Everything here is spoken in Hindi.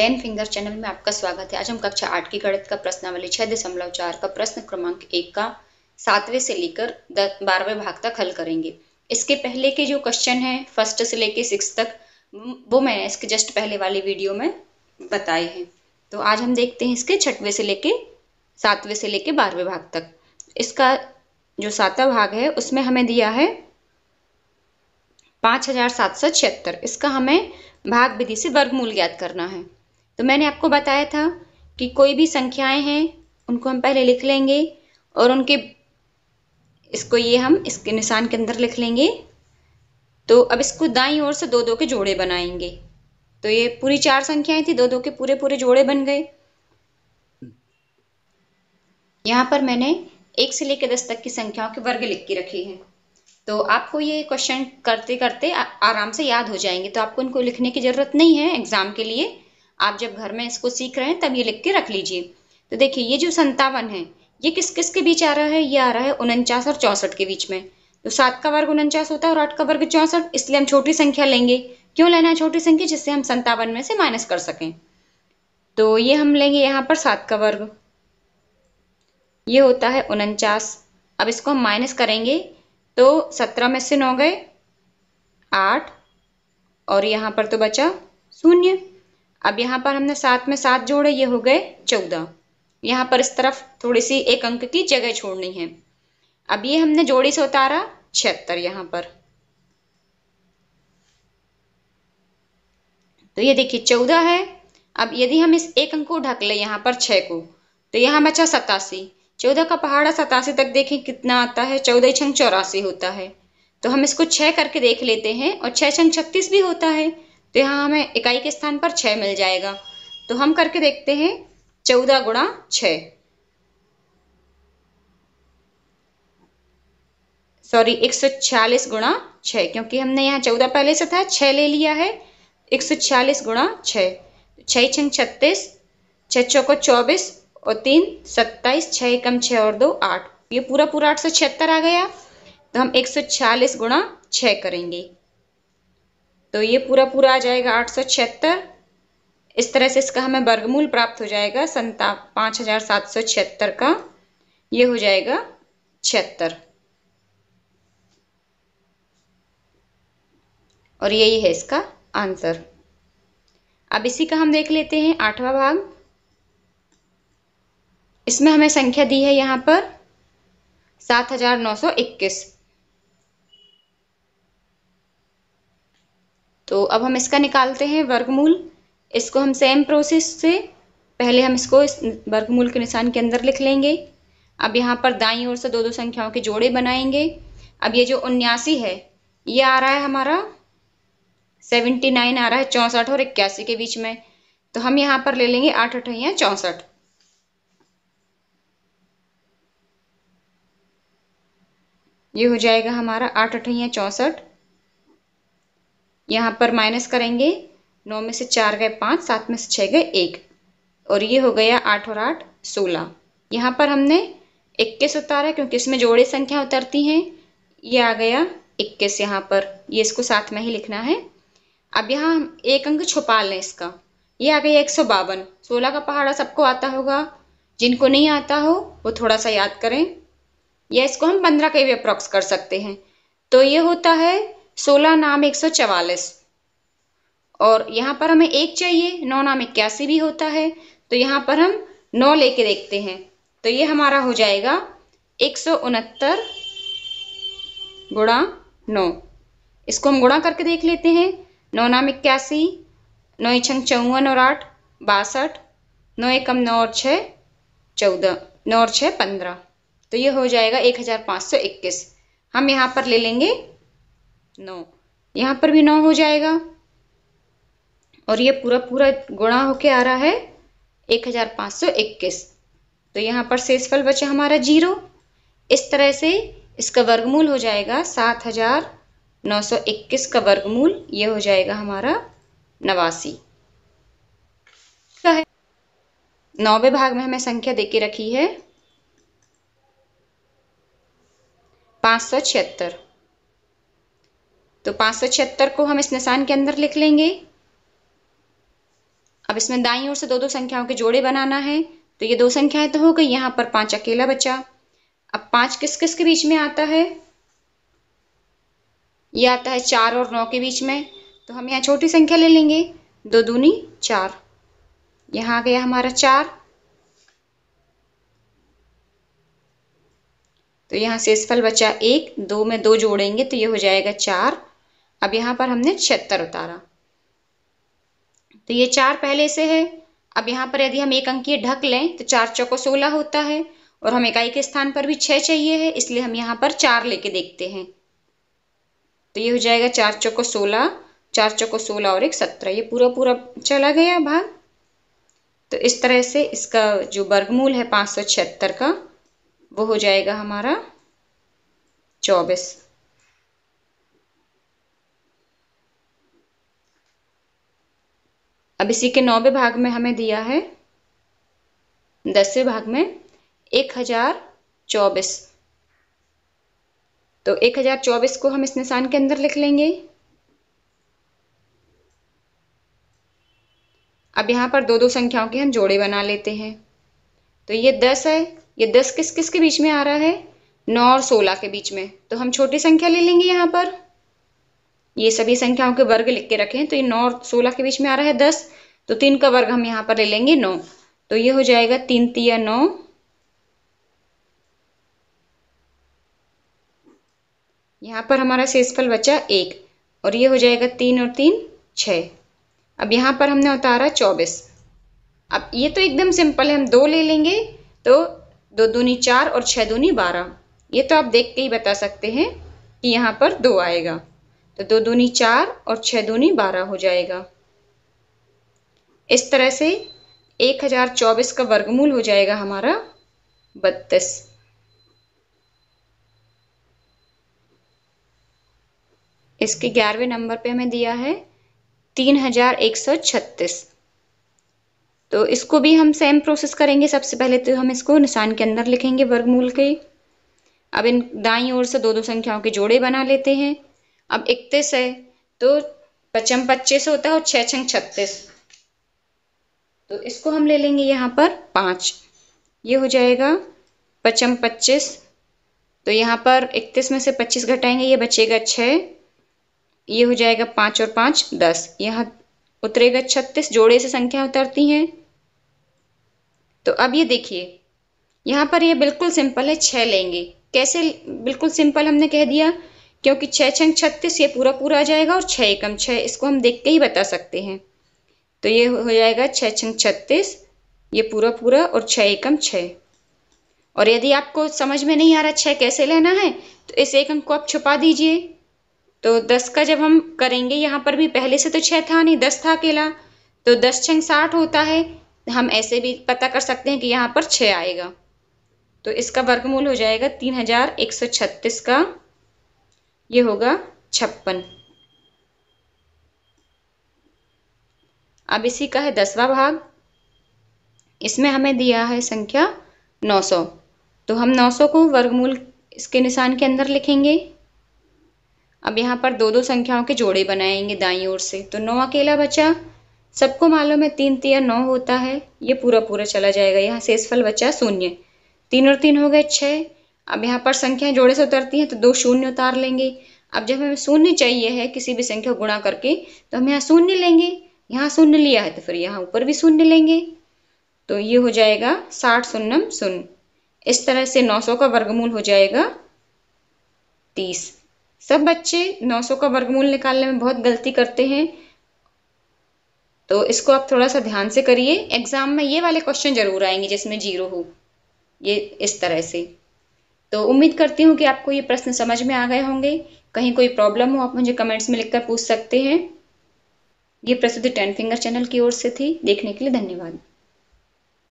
टेन फिंगर चैनल में आपका स्वागत है आज हम कक्षा आठ की गणित का प्रश्नावली छह दशमलव चार का प्रश्न क्रमांक एक का सातवें से लेकर बारहवें भाग तक हल करेंगे इसके पहले के जो क्वेश्चन है फर्स्ट से लेके सिक्स तक वो मैंने इसके जस्ट पहले वाली वीडियो में बताए हैं तो आज हम देखते हैं इसके छठवें से लेके सातवें से लेके बारहवें भाग तक इसका जो सातवा भाग है उसमें हमें दिया है पाँच हजार सात सौ छिहत्तर इसका हमें भाग विधि से वर्गमूल ज्ञात करना है तो मैंने आपको बताया था कि कोई भी संख्याएं हैं उनको हम पहले लिख लेंगे और उनके इसको ये हम इसके निशान के अंदर लिख लेंगे तो अब इसको दाई ओर से दो दो के जोड़े बनाएंगे तो ये पूरी चार संख्याएं थी दो दो के पूरे पूरे जोड़े बन गए यहाँ पर मैंने एक से लेकर दस तक की संख्याओं के वर्ग लिख के रखे हैं तो आपको ये क्वेश्चन करते करते आ, आराम से याद हो जाएंगे तो आपको इनको लिखने की ज़रूरत नहीं है एग्ज़ाम के लिए आप जब घर में इसको सीख रहे हैं तब ये लिख के रख लीजिए तो देखिए ये जो संतावन है ये किस किस के बीच आ रहा है ये आ रहा है उनचास और चौंसठ के बीच में तो सात का वर्ग उनचास होता है और आठ का वर्ग चौंसठ इसलिए हम छोटी संख्या लेंगे क्यों लेना है छोटी संख्या जिससे हम संतावन में से माइनस कर सकें तो ये हम लेंगे यहाँ पर सात का वर्ग ये होता है उनचास अब इसको हम माइनस करेंगे तो सत्रह में से नौ गए आठ और यहाँ पर तो बचा शून्य अब यहाँ पर हमने सात में सात जोड़े ये हो गए चौदह यहाँ पर इस तरफ थोड़ी सी एक अंक की जगह छोड़नी है अब ये हमने जोड़ी से उतारा छिहत्तर यहाँ पर तो ये देखिए चौदह है अब यदि हम इस एक अंक को ढक ले यहाँ पर छः को तो यहाँ बचा सतासी चौदह का पहाड़ा सतासी तक देखें कितना आता है चौदह छंग चौरासी होता है तो हम इसको छः करके देख लेते हैं और छः छंग छत्तीस भी होता है तो यहाँ हमें इकाई के स्थान पर छः मिल जाएगा तो हम करके देखते हैं चौदह गुणा छः सॉरी एक सौ छियालीस गुणा छः क्योंकि हमने यहाँ चौदह पहले से था छः ले लिया है एक सौ छियालीस गुणा छः छः छंग छत्तीस छः चौको चौबीस और तीन सत्ताईस छः कम छः और दो आठ ये पूरा पूरा आठ सौ छिहत्तर आ गया तो हम एक सौ छियालीस गुणा छः करेंगे तो ये पूरा पूरा आ जाएगा आठ सौ छिहत्तर इस तरह से इसका हमें वर्गमूल प्राप्त हो जाएगा संता पाँच हजार सात सौ छिहत्तर का ये हो जाएगा छिहत्तर और यही है इसका आंसर अब इसी का हम देख लेते हैं आठवां भाग इसमें हमें संख्या दी है यहाँ पर सात हजार नौ सौ इक्कीस तो अब हम इसका निकालते हैं वर्गमूल इसको हम सेम प्रोसेस से पहले हम इसको इस वर्गमूल के निशान के अंदर लिख लेंगे अब यहाँ पर दाई ओर से दो दो संख्याओं के जोड़े बनाएंगे अब ये जो उन्यासी है ये आ रहा है हमारा सेवेंटी नाइन आ रहा है चौंसठ और इक्यासी के बीच में तो हम यहाँ पर ले लेंगे आठ अठैया चौंसठ ये हो जाएगा हमारा आठ अठैया चौंसठ यहाँ पर माइनस करेंगे नौ में से चार गए पाँच सात में से छः गए एक और ये हो गया आठ और आठ सोलह यहाँ पर हमने इक्कीस उतारा क्योंकि इसमें जोड़े संख्या उतरती हैं ये आ गया इक्कीस यहाँ पर ये इसको साथ में ही लिखना है अब यहाँ हम एक अंक छुपा लें इसका ये आ गया एक सौ बावन सोलह का पहाड़ा सबको आता होगा जिनको नहीं आता हो वो थोड़ा सा याद करें या इसको हम पंद्रह के भी अप्रॉक्स कर सकते हैं तो ये होता है सोलह नाम एक सौ चवालीस और यहाँ पर हमें एक चाहिए नौ नाम इक्यासी भी होता है तो यहाँ पर हम नौ लेके देखते हैं तो ये हमारा हो जाएगा एक सौ उनहत्तर गुणा नौ इसको हम गुणा करके देख लेते हैं नौ नाम इक्यासी नौ छंग चौवन और आठ बासठ नौ एकम नौ और छः चौदह नौ और छः पंद्रह तो ये हो जाएगा एक हज़ार पाँच सौ इक्कीस हम यहाँ पर ले लेंगे नौ यहाँ पर भी नौ हो जाएगा और ये पूरा पूरा गुणा होके आ रहा है एक हजार पाँच सौ इक्कीस तो यहाँ पर शेषफल बचा हमारा जीरो इस तरह से इसका वर्गमूल हो जाएगा सात हजार नौ सौ इक्कीस का वर्गमूल ये हो जाएगा हमारा नवासी है नौवे भाग में हमें संख्या देके रखी है पाँच सौ छिहत्तर तो पाँच को हम इस निशान के अंदर लिख लेंगे अब इसमें दाई ओर से दो दो संख्याओं के जोड़े बनाना है तो ये दो संख्याएं तो हो गई यहाँ पर पांच अकेला बचा अब पांच किस किस के बीच में आता है ये आता है चार और नौ के बीच में तो हम यहाँ छोटी संख्या ले लेंगे दो दूनी चार यहाँ आ गया हमारा चार तो यहाँ से बचा एक दो में दो जोड़ेंगे तो ये हो जाएगा चार अब यहाँ पर हमने छिहत्तर उतारा तो ये चार पहले से है अब यहाँ पर यदि हम एक अंकीय ढक लें तो चार चौको सोलह होता है और हम इकाई के स्थान पर भी छः चाहिए है इसलिए हम यहाँ पर चार लेके देखते हैं तो ये हो जाएगा चार चौको सोलह चार चौको सोलह और एक सत्रह ये पूरा पूरा चला गया भाग तो इस तरह से इसका जो वर्गमूल है पाँच सौ छिहत्तर का वो हो जाएगा हमारा चौबीस अब इसी के नौवे भाग में हमें दिया है दसवें भाग में एक हजार चौबीस तो एक हजार चौबीस को हम इस निशान के अंदर लिख लेंगे अब यहां पर दो दो संख्याओं के हम जोड़े बना लेते हैं तो ये दस है ये दस किस किस के बीच में आ रहा है नौ और सोलह के बीच में तो हम छोटी संख्या ले लेंगे यहां पर ये सभी संख्याओं के वर्ग लिख के रखें तो ये नौ और सोलह के बीच में आ रहा है दस तो तीन का वर्ग हम यहाँ पर ले लेंगे नौ तो ये हो जाएगा तीन तिया नौ यहाँ पर हमारा शेषफल बचा एक और ये हो जाएगा तीन और तीन छ अब यहाँ पर हमने उतारा चौबीस अब ये तो एकदम सिंपल है हम दो ले लेंगे तो दो दूनी चार और छः दूनी बारह ये तो आप देख के ही बता सकते हैं कि यहाँ पर दो आएगा तो दो दूनी चार और छः दूनी बारह हो जाएगा इस तरह से एक हजार चौबीस का वर्गमूल हो जाएगा हमारा बत्तीस इसके ग्यारहवें नंबर पे हमें दिया है तीन हजार एक सौ छत्तीस तो इसको भी हम सेम प्रोसेस करेंगे सबसे पहले तो हम इसको निशान के अंदर लिखेंगे वर्गमूल के अब इन दाई ओर से दो दो संख्याओं के जोड़े बना लेते हैं अब इकतीस है तो पचम पच्चीस होता है और छह छंग छत्तीस तो इसको हम ले लेंगे यहाँ पर पाँच ये हो जाएगा पचम पच्चीस तो यहाँ पर इकतीस में से पच्चीस घटाएंगे ये बचेगा छः ये हो जाएगा पाँच और पाँच दस यहाँ उतरेगा छत्तीस जोड़े से संख्या उतरती हैं तो अब ये देखिए यहाँ पर ये बिल्कुल सिंपल है छः लेंगे कैसे बिल्कुल सिंपल हमने कह दिया क्योंकि छः छंग छत्तीस ये पूरा पूरा आ जाएगा और छः एकम छः इसको हम देख के ही बता सकते हैं तो ये हो जाएगा छः छंग छत्तीस ये पूरा पूरा और छः एकम छः और यदि आपको समझ में नहीं आ रहा छः कैसे लेना है तो इस एक अंक को आप छुपा दीजिए तो दस का जब हम करेंगे यहाँ पर भी पहले से तो छः था नहीं दस था अकेला तो दस छंग साठ होता है हम ऐसे भी पता कर सकते हैं कि यहाँ पर छः आएगा तो इसका वर्गमूल हो जाएगा तीन हज़ार एक सौ छत्तीस का ये होगा छप्पन अब इसी का है दसवा भाग इसमें हमें दिया है संख्या 900 तो हम 900 को वर्गमूल इसके निशान के अंदर लिखेंगे अब यहाँ पर दो दो संख्याओं के जोड़े बनाएंगे दाई ओर से तो नौ अकेला बचा सबको मालूम है तीन तीन नौ होता है ये पूरा पूरा चला जाएगा यहाँ शेषफल बचा शून्य तीन और तीन हो गए छः अब यहाँ पर संख्याएं जोड़े से उतरती हैं तो दो शून्य उतार लेंगे अब जब हमें शून्य चाहिए है किसी भी संख्या गुणा करके तो हम यहाँ शून्य लेंगे यहाँ शून्य लिया है तो फिर यहाँ ऊपर भी शून्य लेंगे तो ये हो जाएगा साठ शून्यम शून्य इस तरह से 900 का वर्गमूल हो जाएगा 30 सब बच्चे 900 का वर्गमूल निकालने में बहुत गलती करते हैं तो इसको आप थोड़ा सा ध्यान से करिए एग्जाम में ये वाले क्वेश्चन जरूर आएंगे जिसमें जीरो हो ये इस तरह से तो उम्मीद करती हूँ कि आपको ये प्रश्न समझ में आ गए होंगे कहीं कोई प्रॉब्लम हो आप मुझे कमेंट्स में लिखकर पूछ सकते हैं ये प्रस्तुति टेन फिंगर चैनल की ओर से थी देखने के लिए धन्यवाद